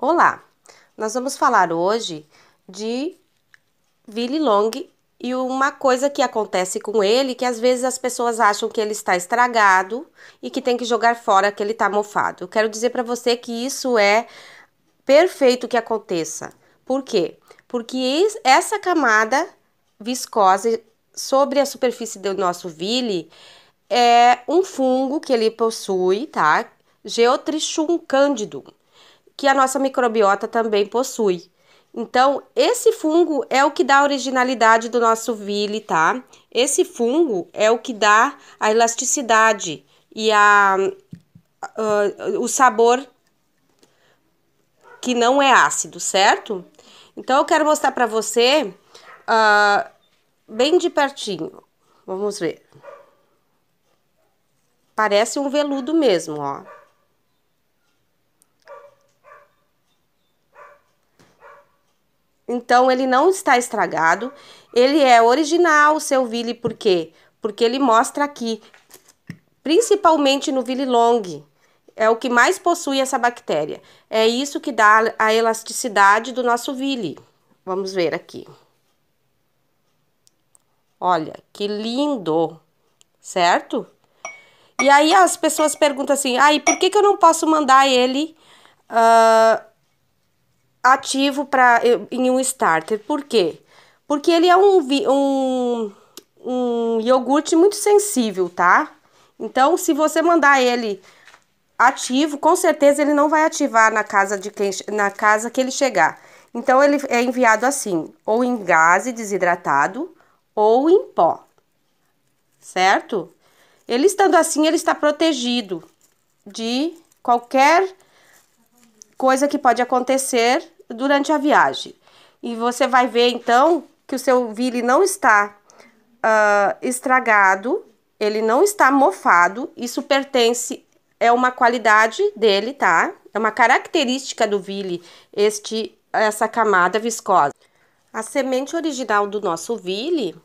Olá! Nós vamos falar hoje de Willy Long e uma coisa que acontece com ele que às vezes as pessoas acham que ele está estragado e que tem que jogar fora que ele está mofado. Eu quero dizer para você que isso é perfeito que aconteça. Por quê? Porque essa camada viscosa sobre a superfície do nosso vili é um fungo que ele possui, tá? Geotrichum candidum que a nossa microbiota também possui. Então, esse fungo é o que dá a originalidade do nosso vile, tá? Esse fungo é o que dá a elasticidade e a, uh, o sabor que não é ácido, certo? Então, eu quero mostrar para você uh, bem de pertinho. Vamos ver. Parece um veludo mesmo, ó. Então ele não está estragado, ele é original o seu Ville, por quê? Porque ele mostra aqui, principalmente no Ville Long, é o que mais possui essa bactéria. É isso que dá a elasticidade do nosso Ville. Vamos ver aqui. Olha, que lindo, certo? E aí as pessoas perguntam assim, aí ah, por que, que eu não posso mandar ele uh, ativo para em um starter. Por quê? Porque ele é um, um, um iogurte muito sensível, tá? Então, se você mandar ele ativo, com certeza ele não vai ativar na casa de quem, na casa que ele chegar. Então ele é enviado assim, ou em gás desidratado ou em pó. Certo? Ele estando assim, ele está protegido de qualquer coisa que pode acontecer durante a viagem. E você vai ver então que o seu vile não está uh, estragado, ele não está mofado, isso pertence, é uma qualidade dele, tá? É uma característica do vile, este, essa camada viscosa. A semente original do nosso vile uh,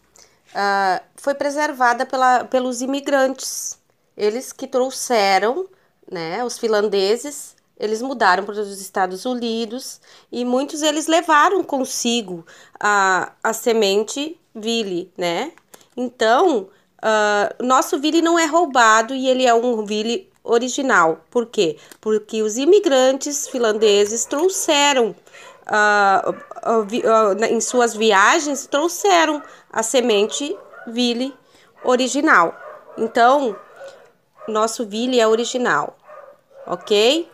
ah, foi preservada pela, pelos imigrantes, eles que trouxeram, né, os finlandeses eles mudaram para os Estados Unidos e muitos eles levaram consigo a, a semente Vile, né? Então, uh, nosso Vile não é roubado e ele é um Vile original. Por quê? Porque os imigrantes finlandeses trouxeram uh, uh, em suas viagens trouxeram a semente Vile original. Então, nosso Vile é original, ok?